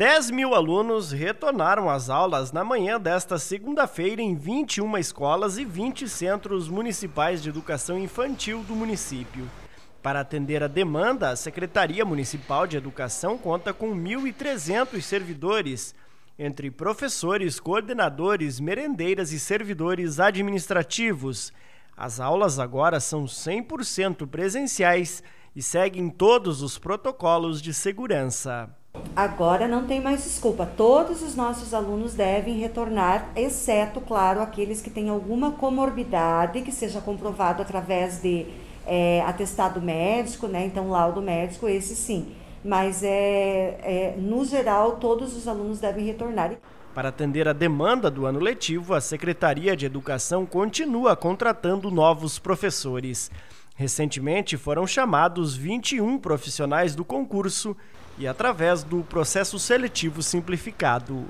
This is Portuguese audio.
10 mil alunos retornaram às aulas na manhã desta segunda-feira em 21 escolas e 20 centros municipais de educação infantil do município. Para atender a demanda, a Secretaria Municipal de Educação conta com 1.300 servidores, entre professores, coordenadores, merendeiras e servidores administrativos. As aulas agora são 100% presenciais e seguem todos os protocolos de segurança agora não tem mais desculpa. Todos os nossos alunos devem retornar, exceto, claro, aqueles que têm alguma comorbidade que seja comprovado através de é, atestado médico, né? Então, laudo médico, esse sim. Mas, é, é, no geral, todos os alunos devem retornar. Para atender a demanda do ano letivo, a Secretaria de Educação continua contratando novos professores. Recentemente foram chamados 21 profissionais do concurso e através do processo seletivo simplificado